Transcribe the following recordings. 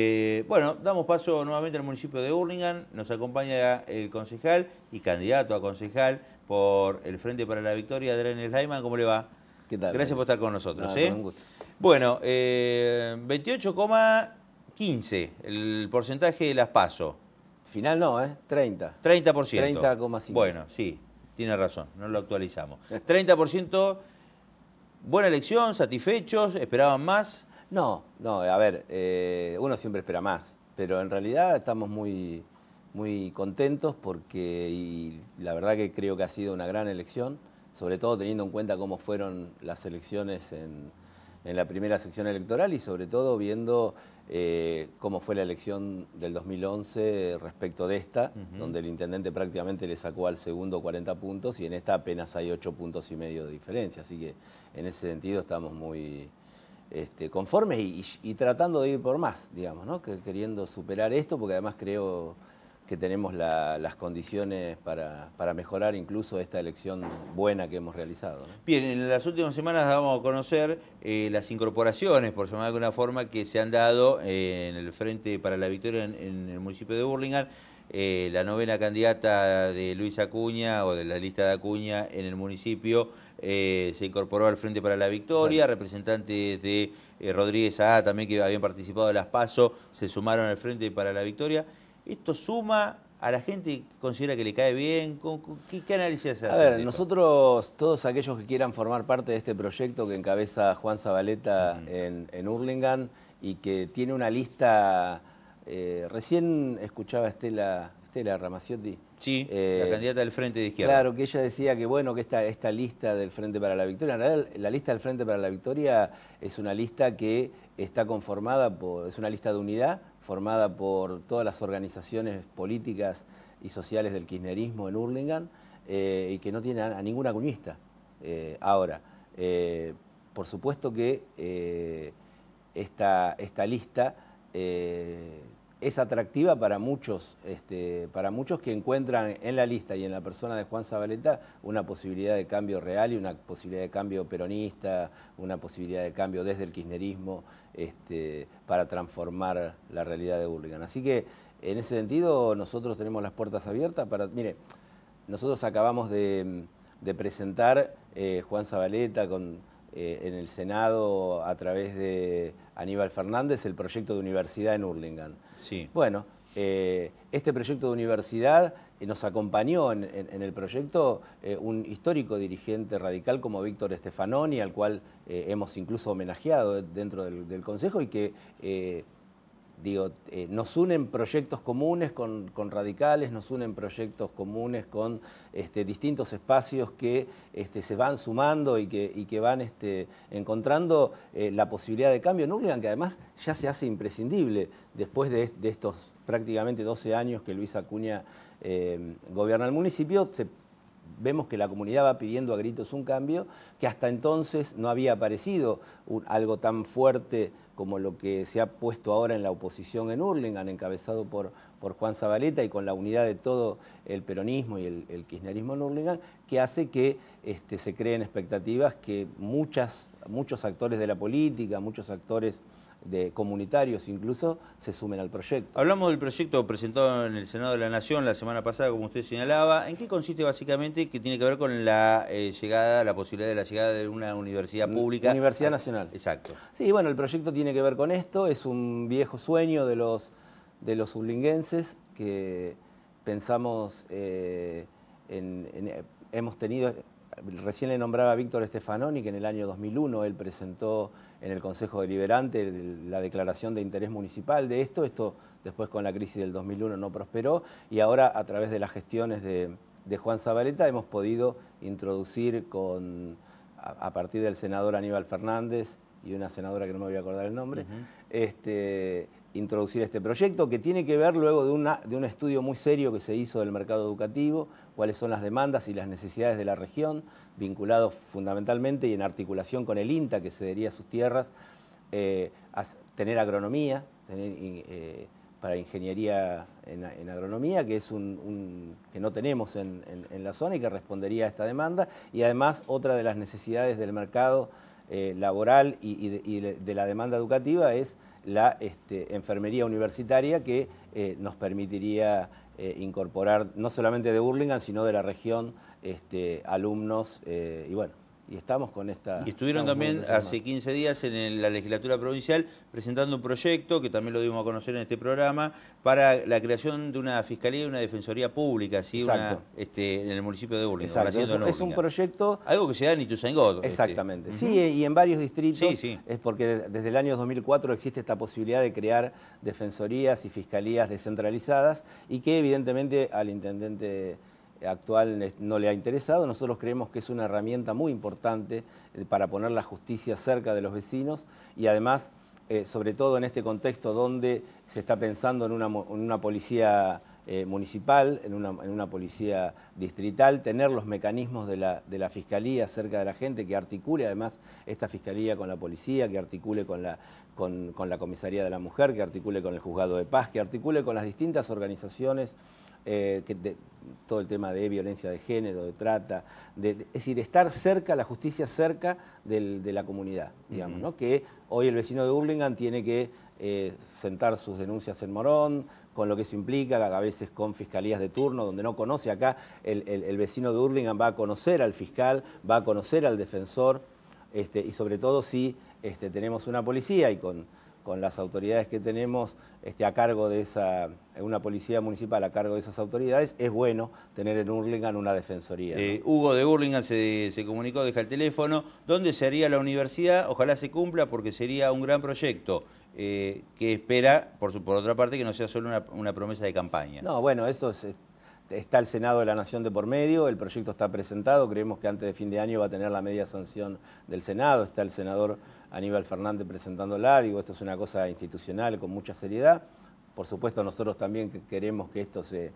Eh, bueno, damos paso nuevamente al municipio de Hurlingham. Nos acompaña el concejal y candidato a concejal por el Frente para la Victoria, Adrián ¿Cómo le va? Gracias por estar con nosotros. ¿eh? Bueno, 28,15 eh, el porcentaje de las PASO. Final no, ¿eh? 30. 30%. 30,5. Bueno, sí, tiene razón, no lo actualizamos. 30%, buena elección, satisfechos, esperaban más. No, no, a ver, eh, uno siempre espera más, pero en realidad estamos muy, muy contentos porque la verdad que creo que ha sido una gran elección, sobre todo teniendo en cuenta cómo fueron las elecciones en, la primera sección electoral y sobre todo viendo eh, cómo fue la elección del 2011 respecto de esta, donde el intendente prácticamente le sacó al segundo 40 puntos y en esta apenas hay 8 puntos y medio de diferencia. Así que en ese sentido estamos muy, este, conformes y, tratando de ir por más, digamos, ¿no? queriendo superar esto, porque además creo que tenemos las condiciones para, mejorar incluso esta elección buena que hemos realizado. Bien, en las últimas semanas vamos a conocer eh, las incorporaciones, por llamar de alguna forma, que se han dado eh, en el Frente para la Victoria en, en el municipio de Burlingame. Eh, la novena candidata de Luis Acuña o de la lista de Acuña en el municipio eh, se incorporó al Frente para la Victoria, representantes de eh, Rodríguez A también que habían participado de las PASO se sumaron al Frente para la Victoria. Esto suma a la gente considera que le cae bien? ¿Qué, qué análisis hace? A ver, nosotros, todos aquellos que quieran formar parte de este proyecto que encabeza Juan Zabaleta en, en Urlingan y que tiene una lista eh, recién escuchaba a Estela, Estela Ramaciotti. Sí, la eh, candidata del Frente de Izquierda. Claro, que ella decía que bueno, que esta, esta lista del Frente para la Victoria, la lista del Frente para la Victoria es una lista que está conformada por, es una lista de unidad formada por todas las organizaciones políticas y sociales del kirchnerismo en Hurlingham eh, y que no tiene a, ninguna cuñista. ahora. por supuesto que esta, esta lista es atractiva para muchos, este, para muchos que encuentran en la lista y en la persona de Juan Zabaleta una posibilidad de cambio real y una posibilidad de cambio peronista, una posibilidad de cambio desde el kirchnerismo este, para transformar la realidad de Burlingame. Así que en ese sentido nosotros tenemos las puertas abiertas para, mire, nosotros acabamos de, presentar eh, Juan Zabaleta con eh, en el Senado a través de Aníbal Fernández el proyecto de universidad en Urlingan. Sí. Bueno, eh, este proyecto de universidad eh, nos acompañó en, el proyecto un histórico dirigente radical como Víctor Estefanoni al cual hemos incluso homenajeado dentro del Consejo y que digo, eh, nos unen proyectos comunes con, radicales, nos unen proyectos comunes con este, distintos espacios que este, se van sumando y que, que van este, encontrando eh, la posibilidad de cambio en Urlingan, que además ya se hace imprescindible después de, estos prácticamente 12 años que Luis Acuña eh, gobierna el municipio, se vemos que la comunidad va pidiendo a gritos un cambio, que hasta entonces no había aparecido algo tan fuerte como lo que se ha puesto ahora en la oposición en Hurlingham, encabezado por, Juan Zabaleta y con la unidad de todo el peronismo y el, kirchnerismo en Hurlingham, que hace que este, se creen expectativas que muchas, muchos actores de la política, muchos actores de comunitarios incluso se sumen al proyecto. Hablamos del proyecto presentado en el Senado de la Nación la semana pasada, como usted señalaba. ¿En qué consiste básicamente? Que tiene que ver con la eh, llegada, la posibilidad de la llegada de una universidad pública. Universidad Nacional. Exacto. Sí, bueno, el proyecto tiene que ver con esto. Es un viejo sueño de los, de los urlinguenses que pensamos eh, en, hemos tenido Recién le nombraba a Víctor Stefanoni que en el año 2001 él presentó en el Consejo Deliberante la declaración de interés municipal de esto. Esto después con la crisis del 2001 no prosperó y ahora a través de las gestiones de, Juan Zabaleta hemos podido introducir con, a, partir del senador Aníbal Fernández y una senadora que no me voy a acordar el nombre, este, introducir este proyecto que tiene que ver luego de, un estudio muy serio que se hizo del mercado educativo, cuáles son las demandas y las necesidades de la región, vinculados fundamentalmente y en articulación con el INTA que cedería sus tierras, eh, tener agronomía, tener, eh, para ingeniería en, agronomía, que es un, que no tenemos en, la zona y que respondería a esta demanda, y además otra de las necesidades del mercado eh, laboral y de la demanda educativa es la este, enfermería universitaria que eh, nos permitiría eh, incorporar no solamente de Burlingame, sino de la región este, alumnos eh, y bueno, y estamos con esta... Y estuvieron también hace 15 días en la legislatura provincial presentando un proyecto, que también lo dimos a conocer en este programa, para la creación de una fiscalía y una defensoría pública, ¿sí? Este, en el municipio de Burlingame. Exacto, es, un proyecto... Algo que se da en Ituzaingó. Este. Exactamente, sí, eh, y en varios distritos, sí, sí. es porque desde el año 2004 existe esta posibilidad de crear defensorías y fiscalías descentralizadas y que evidentemente al intendente actual no le ha interesado. Nosotros creemos que es una herramienta muy importante eh, para poner la justicia cerca de los vecinos y además, eh, sobre todo en este contexto donde se está pensando en una, policía eh, municipal, en una, policía distrital, tener los mecanismos de la, fiscalía cerca de la gente, que articule además esta fiscalía con la policía, que articule con la, con la comisaría de la mujer, que articule con el juzgado de paz, que articule con las distintas organizaciones eh, todo el tema de violencia de género, de trata, es decir, estar cerca, la justicia cerca de la comunidad, digamos, que hoy el vecino de Hurlingham tiene que eh, sentar sus denuncias en Morón, con lo que eso implica, a veces con fiscalías de turno, donde no conoce acá, el, vecino de Hurlingham va a conocer al fiscal, va a conocer al defensor, este, y sobre todo si este, tenemos una policía y con con las autoridades que tenemos este, a cargo de esa, una policía municipal a cargo de esas autoridades, es bueno tener en Hurlingham una defensoría. Eh, Hugo de Hurlingham se, comunicó, deja el teléfono, ¿dónde sería la universidad? Ojalá se cumpla porque sería un gran proyecto. Eh, que espera, por, su, por otra parte, que no sea solo una, promesa de campaña. No, bueno, esto está el Senado de la Nación de por medio, el proyecto está presentado, creemos que antes de fin de año va a tener la media sanción del Senado, está el senador Aníbal Fernández presentándola, digo, esto es una cosa institucional con mucha seriedad. Por supuesto, nosotros también queremos que esto se,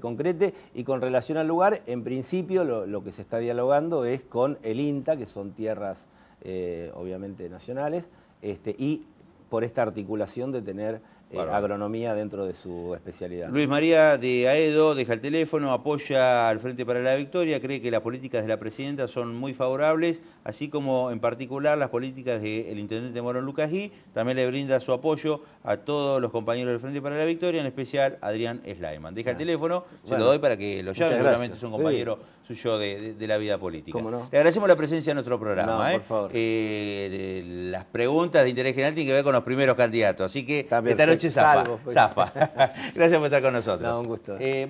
concrete. Y con relación al lugar, en principio lo, que se está dialogando es con el INTA, que son tierras eh, obviamente nacionales, este, y por esta articulación de tener eh, agronomía dentro de su especialidad. Luis María de Aedo deja el teléfono, apoya al Frente para la Victoria, cree que las políticas de la presidenta son muy favorables, así como en particular las políticas del intendente Morón Lucas También le brinda su apoyo a todos los compañeros del Frente para la Victoria, en especial Adrián Slaiman. Deja el ah, teléfono, se lo doy para que lo llame, seguramente es un compañero suyo de, la vida política. Le agradecemos la presencia en nuestro programa. por ¿eh? favor. Eh, las preguntas de interés general tienen que ver con los primeros candidatos, así que esta noche noche zafa. Pues. Gracias por estar con nosotros. un gusto. Eh,